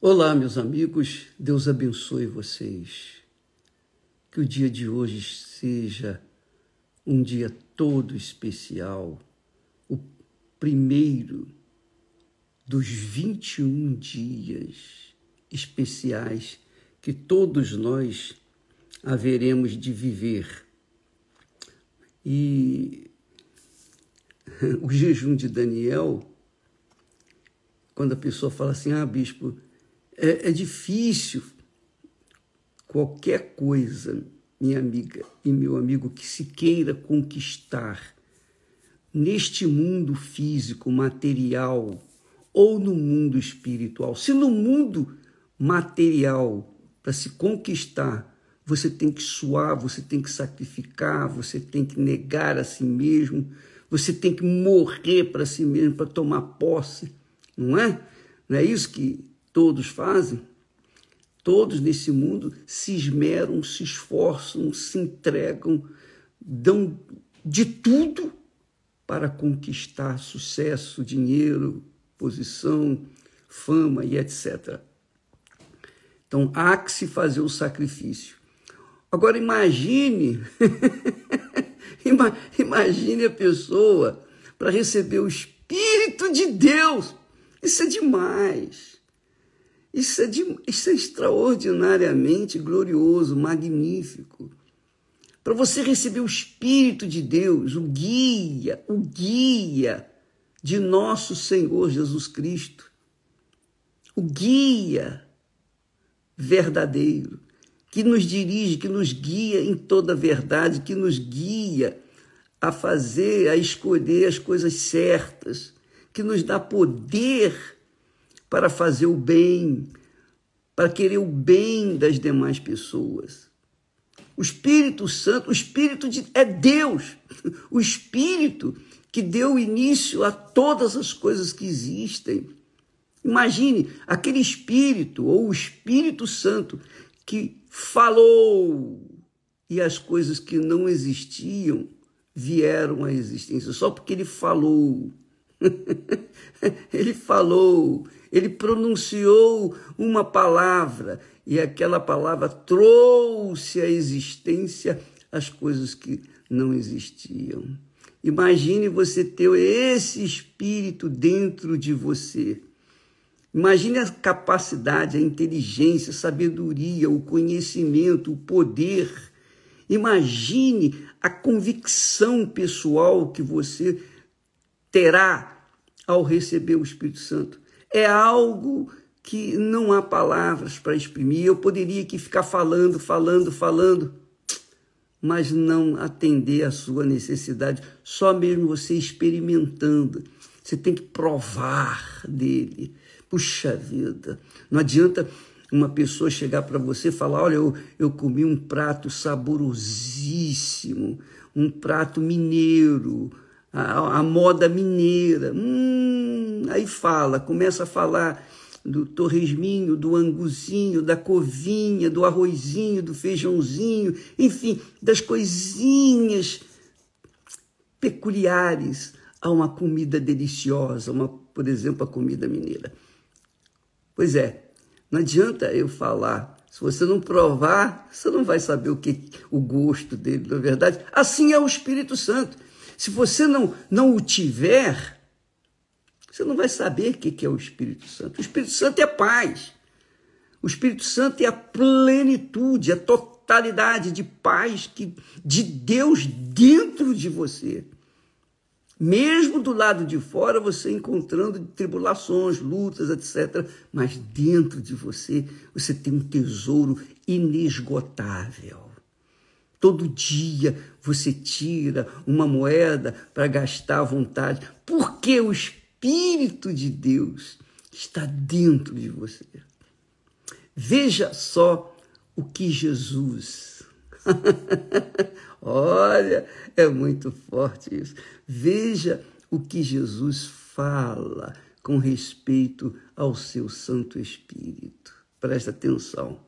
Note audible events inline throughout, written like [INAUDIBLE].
Olá, meus amigos, Deus abençoe vocês. Que o dia de hoje seja um dia todo especial, o primeiro dos 21 dias especiais que todos nós haveremos de viver. E [LAUGHS] o jejum de Daniel, quando a pessoa fala assim, ah, bispo, é, é difícil qualquer coisa, minha amiga e meu amigo, que se queira conquistar neste mundo físico, material ou no mundo espiritual. Se no mundo material, para se conquistar, você tem que suar, você tem que sacrificar, você tem que negar a si mesmo, você tem que morrer para si mesmo, para tomar posse, não é? Não é isso que Todos fazem? Todos nesse mundo se esmeram, se esforçam, se entregam, dão de tudo para conquistar sucesso, dinheiro, posição, fama e etc. Então há que se fazer o sacrifício. Agora imagine, [LAUGHS] imagine a pessoa para receber o Espírito de Deus. Isso é demais. Isso é, de, isso é extraordinariamente glorioso, magnífico. Para você receber o Espírito de Deus, o guia, o guia de nosso Senhor Jesus Cristo, o guia verdadeiro, que nos dirige, que nos guia em toda a verdade, que nos guia a fazer, a escolher as coisas certas, que nos dá poder para fazer o bem, para querer o bem das demais pessoas. O Espírito Santo, o Espírito de, é Deus, [LAUGHS] o Espírito que deu início a todas as coisas que existem. Imagine aquele Espírito, ou o Espírito Santo, que falou e as coisas que não existiam vieram à existência, só porque ele falou. [LAUGHS] ele falou, ele pronunciou uma palavra e aquela palavra trouxe à existência as coisas que não existiam. Imagine você ter esse espírito dentro de você. Imagine a capacidade, a inteligência, a sabedoria, o conhecimento, o poder. Imagine a convicção pessoal que você terá ao receber o Espírito Santo. É algo que não há palavras para exprimir. Eu poderia aqui ficar falando, falando, falando, mas não atender à sua necessidade. Só mesmo você experimentando. Você tem que provar dele. Puxa vida, não adianta uma pessoa chegar para você e falar: Olha, eu, eu comi um prato saborosíssimo, um prato mineiro a, a moda mineira. Hum, aí fala, começa a falar do torresminho, do anguzinho, da covinha, do arrozinho, do feijãozinho, enfim, das coisinhas peculiares a uma comida deliciosa, uma, por exemplo, a comida mineira. Pois é, não adianta eu falar. Se você não provar, você não vai saber o que o gosto dele, na é verdade. Assim é o Espírito Santo. Se você não, não o tiver, você não vai saber o que é o Espírito Santo. O Espírito Santo é paz. O Espírito Santo é a plenitude, a totalidade de paz que, de Deus dentro de você. Mesmo do lado de fora, você encontrando tribulações, lutas, etc. Mas dentro de você, você tem um tesouro inesgotável. Todo dia você tira uma moeda para gastar à vontade, porque o Espírito de Deus está dentro de você. Veja só o que Jesus. [LAUGHS] Olha, é muito forte isso. Veja o que Jesus fala com respeito ao seu Santo Espírito. Presta atenção.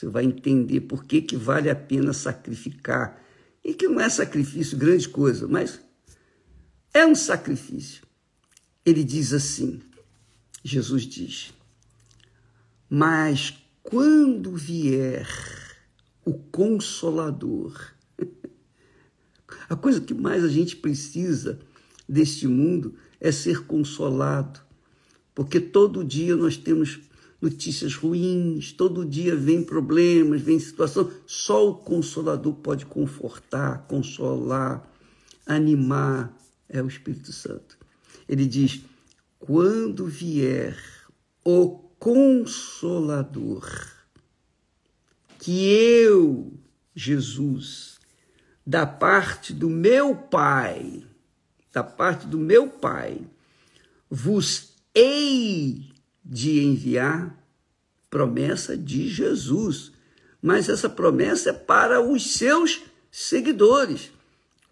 Você vai entender por que, que vale a pena sacrificar. E que não é sacrifício grande coisa, mas é um sacrifício. Ele diz assim: Jesus diz, mas quando vier o Consolador, [LAUGHS] a coisa que mais a gente precisa deste mundo é ser consolado, porque todo dia nós temos notícias ruins, todo dia vem problemas, vem situação. Só o Consolador pode confortar, consolar, animar. É o Espírito Santo. Ele diz: quando vier o Consolador, que eu, Jesus, da parte do meu Pai, da parte do meu Pai, vos hei de enviar promessa de Jesus. Mas essa promessa é para os seus seguidores,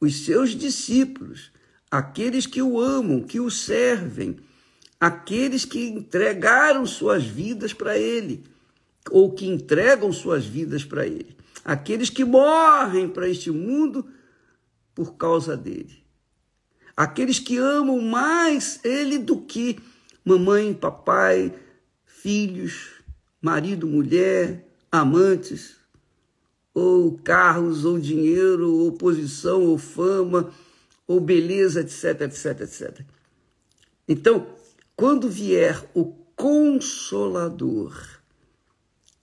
os seus discípulos, aqueles que o amam, que o servem, aqueles que entregaram suas vidas para ele, ou que entregam suas vidas para ele, aqueles que morrem para este mundo por causa dele, aqueles que amam mais ele do que mamãe, papai, filhos, marido, mulher, amantes, ou carros, ou dinheiro, ou posição, ou fama, ou beleza, etc, etc, etc. Então, quando vier o Consolador,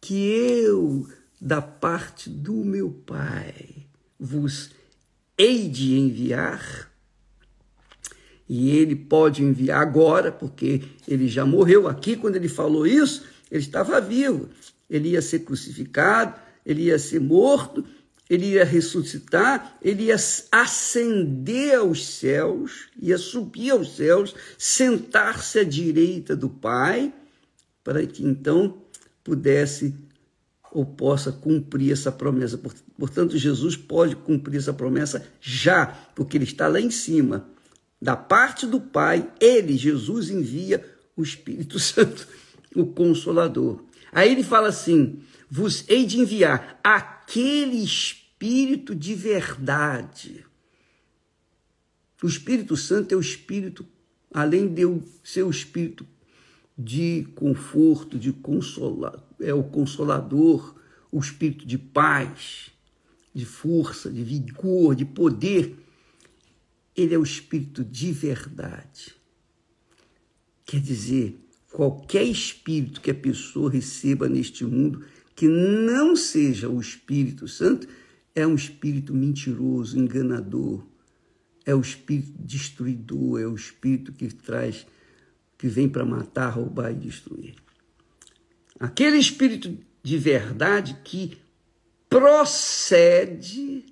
que eu, da parte do meu Pai, vos hei de enviar, e ele pode enviar agora, porque ele já morreu. Aqui, quando ele falou isso, ele estava vivo. Ele ia ser crucificado, ele ia ser morto, ele ia ressuscitar, ele ia ascender aos céus, ia subir aos céus, sentar-se à direita do Pai, para que então pudesse ou possa cumprir essa promessa. Portanto, Jesus pode cumprir essa promessa já, porque ele está lá em cima da parte do Pai, ele, Jesus, envia o Espírito [LAUGHS] Santo, o Consolador. Aí ele fala assim: vos hei de enviar aquele Espírito de verdade. O Espírito Santo é o Espírito, além de ser o Espírito de conforto, de consolar, é o Consolador, o Espírito de paz, de força, de vigor, de poder ele é o espírito de verdade. Quer dizer, qualquer espírito que a pessoa receba neste mundo que não seja o Espírito Santo é um espírito mentiroso, enganador, é o espírito destruidor, é o espírito que traz, que vem para matar, roubar e destruir. Aquele espírito de verdade que procede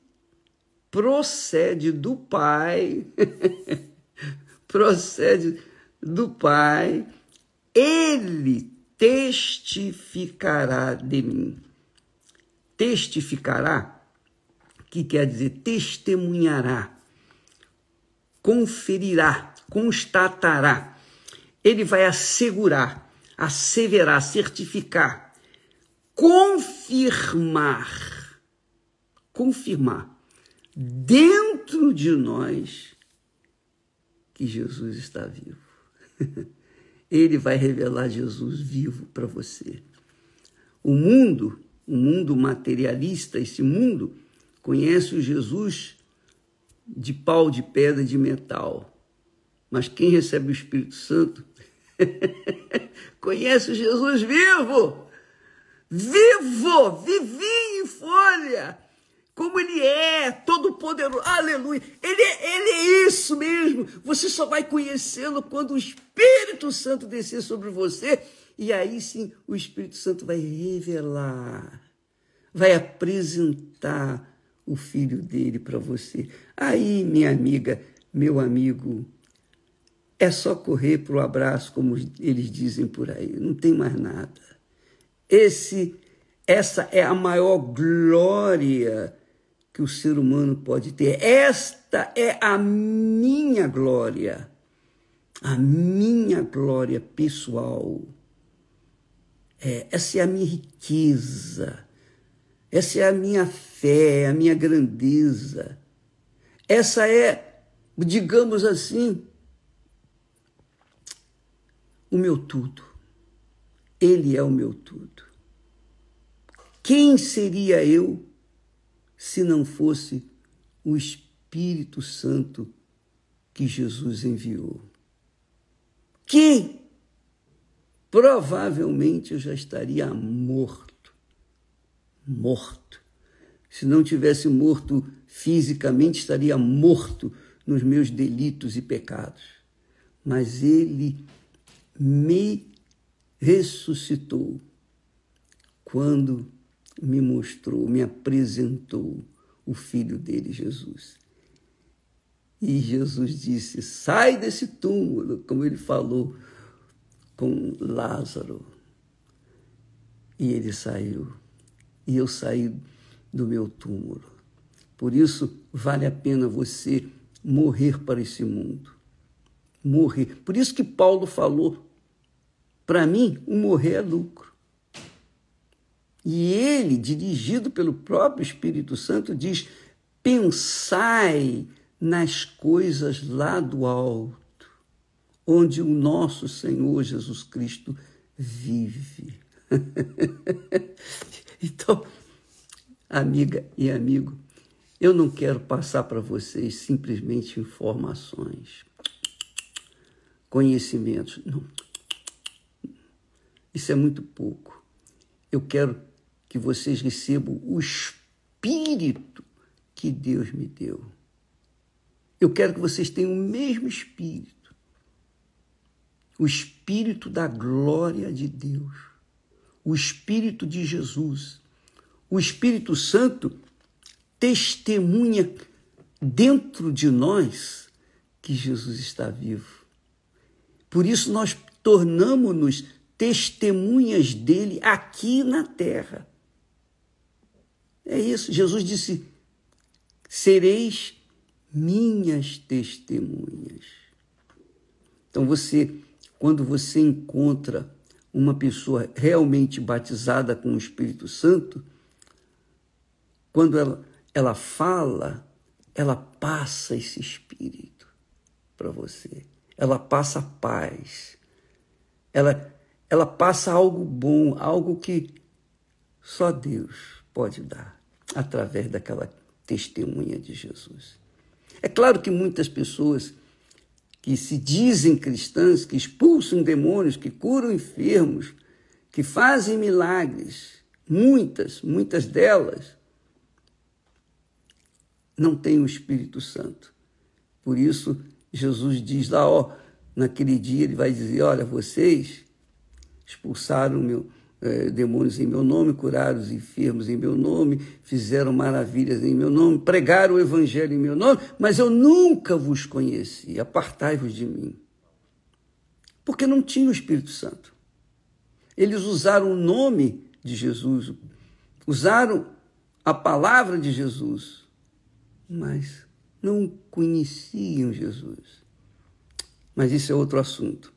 procede do Pai, [LAUGHS] procede do Pai, ele testificará de mim. Testificará, que quer dizer testemunhará, conferirá, constatará. Ele vai assegurar, asseverar, certificar, confirmar. Confirmar dentro de nós que Jesus está vivo. [LAUGHS] Ele vai revelar Jesus vivo para você. O mundo, o mundo materialista, esse mundo conhece o Jesus de pau, de pedra, de metal. Mas quem recebe o Espírito Santo [LAUGHS] conhece o Jesus vivo, vivo, vivinho em folha como ele é, todo poderoso. Aleluia. Ele, é, ele é isso mesmo. Você só vai conhecê-lo quando o Espírito Santo descer sobre você. E aí sim, o Espírito Santo vai revelar, vai apresentar o filho dele para você. Aí, minha amiga, meu amigo, é só correr para o abraço, como eles dizem por aí. Não tem mais nada. Esse, essa é a maior glória que o ser humano pode ter. Esta é a minha glória, a minha glória pessoal. É, essa é a minha riqueza, essa é a minha fé, a minha grandeza. Essa é, digamos assim, o meu tudo. Ele é o meu tudo. Quem seria eu se não fosse o Espírito Santo que Jesus enviou. Que provavelmente eu já estaria morto, morto. Se não tivesse morto fisicamente, estaria morto nos meus delitos e pecados. Mas ele me ressuscitou quando me mostrou, me apresentou o filho dele, Jesus. E Jesus disse: sai desse túmulo, como ele falou com Lázaro. E ele saiu. E eu saí do meu túmulo. Por isso, vale a pena você morrer para esse mundo. Morrer. Por isso que Paulo falou: para mim, o morrer é lucro. E ele, dirigido pelo próprio Espírito Santo, diz: pensai nas coisas lá do alto, onde o nosso Senhor Jesus Cristo vive. [LAUGHS] então, amiga e amigo, eu não quero passar para vocês simplesmente informações, conhecimentos. Não. Isso é muito pouco. Eu quero que vocês recebam o Espírito que Deus me deu. Eu quero que vocês tenham o mesmo Espírito, o Espírito da glória de Deus, o Espírito de Jesus. O Espírito Santo testemunha dentro de nós que Jesus está vivo. Por isso nós tornamos-nos testemunhas dele aqui na terra. É isso. Jesus disse: sereis minhas testemunhas. Então você, quando você encontra uma pessoa realmente batizada com o Espírito Santo, quando ela, ela fala, ela passa esse espírito para você. Ela passa paz. Ela, ela passa algo bom, algo que só Deus pode dar através daquela testemunha de Jesus. É claro que muitas pessoas que se dizem cristãs, que expulsam demônios, que curam enfermos, que fazem milagres, muitas, muitas delas, não têm o Espírito Santo. Por isso, Jesus diz lá, ó, naquele dia ele vai dizer: Olha, vocês expulsaram meu, é, demônios em meu nome, curaram os enfermos em meu nome, fizeram maravilhas em meu nome, pregaram o evangelho em meu nome, mas eu nunca vos conheci, apartai-vos de mim. Porque não tinha o Espírito Santo. Eles usaram o nome de Jesus, usaram a palavra de Jesus, mas não conheciam Jesus. Mas isso é outro assunto.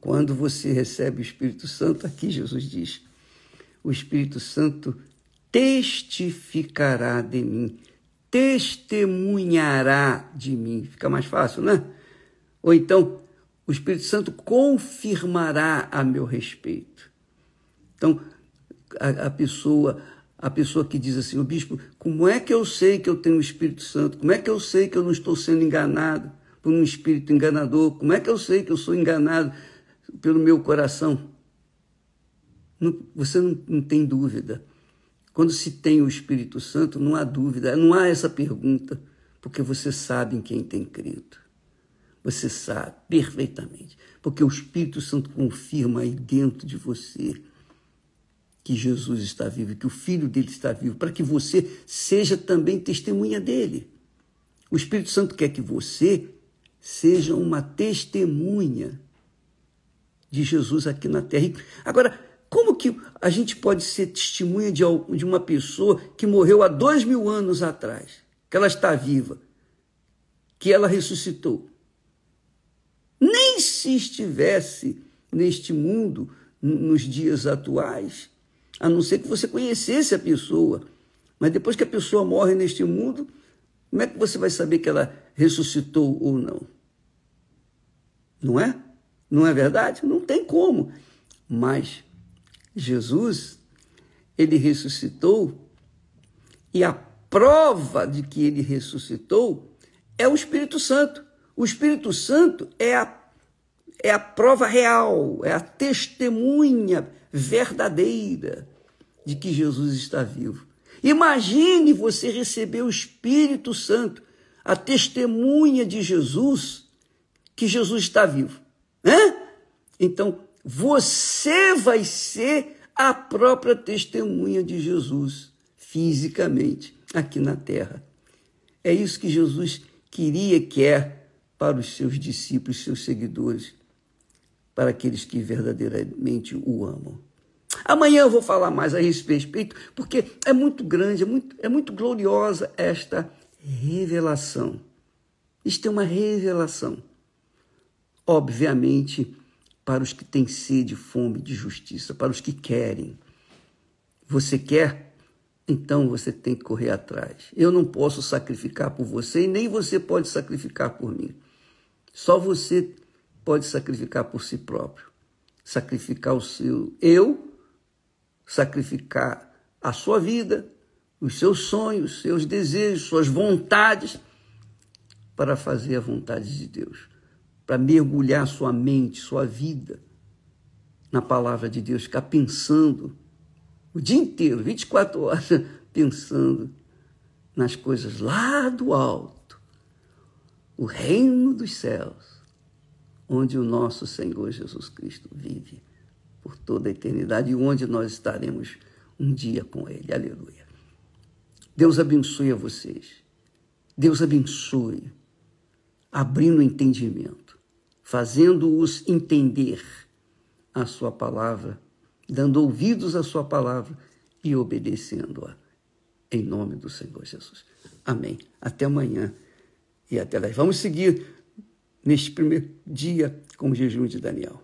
Quando você recebe o Espírito Santo, aqui Jesus diz: o Espírito Santo testificará de mim, testemunhará de mim. Fica mais fácil, né? Ou então, o Espírito Santo confirmará a meu respeito. Então, a, a pessoa a pessoa que diz assim, o bispo, como é que eu sei que eu tenho o Espírito Santo? Como é que eu sei que eu não estou sendo enganado por um espírito enganador? Como é que eu sei que eu sou enganado pelo meu coração. Não, você não, não tem dúvida. Quando se tem o Espírito Santo, não há dúvida, não há essa pergunta, porque você sabe em quem tem crido. Você sabe perfeitamente, porque o Espírito Santo confirma aí dentro de você que Jesus está vivo, que o Filho dele está vivo, para que você seja também testemunha dele. O Espírito Santo quer que você seja uma testemunha de Jesus aqui na terra. Agora, como que a gente pode ser testemunha de uma pessoa que morreu há dois mil anos atrás, que ela está viva, que ela ressuscitou? Nem se estivesse neste mundo, nos dias atuais, a não ser que você conhecesse a pessoa. Mas depois que a pessoa morre neste mundo, como é que você vai saber que ela ressuscitou ou não? Não é? Não é verdade? Não tem como. Mas Jesus, ele ressuscitou e a prova de que ele ressuscitou é o Espírito Santo. O Espírito Santo é a, é a prova real, é a testemunha verdadeira de que Jesus está vivo. Imagine você receber o Espírito Santo, a testemunha de Jesus, que Jesus está vivo. Né? Então, você vai ser a própria testemunha de Jesus, fisicamente, aqui na terra. É isso que Jesus queria quer para os seus discípulos, seus seguidores, para aqueles que verdadeiramente o amam. Amanhã eu vou falar mais a esse respeito, porque é muito grande, é muito, é muito gloriosa esta revelação. Isto é uma revelação obviamente, para os que têm sede, fome de justiça, para os que querem. Você quer? Então você tem que correr atrás. Eu não posso sacrificar por você e nem você pode sacrificar por mim. Só você pode sacrificar por si próprio. Sacrificar o seu eu, sacrificar a sua vida, os seus sonhos, seus desejos, suas vontades, para fazer a vontade de Deus para mergulhar sua mente, sua vida na palavra de Deus, ficar pensando o dia inteiro, 24 horas, [LAUGHS] pensando nas coisas lá do alto, o reino dos céus, onde o nosso Senhor Jesus Cristo vive por toda a eternidade e onde nós estaremos um dia com Ele. Aleluia. Deus abençoe a vocês. Deus abençoe, abrindo entendimento fazendo-os entender a sua palavra, dando ouvidos à sua palavra e obedecendo-a. Em nome do Senhor Jesus. Amém. Até amanhã e até lá. Vamos seguir neste primeiro dia com o jejum de Daniel.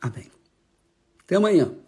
Amém. Até amanhã.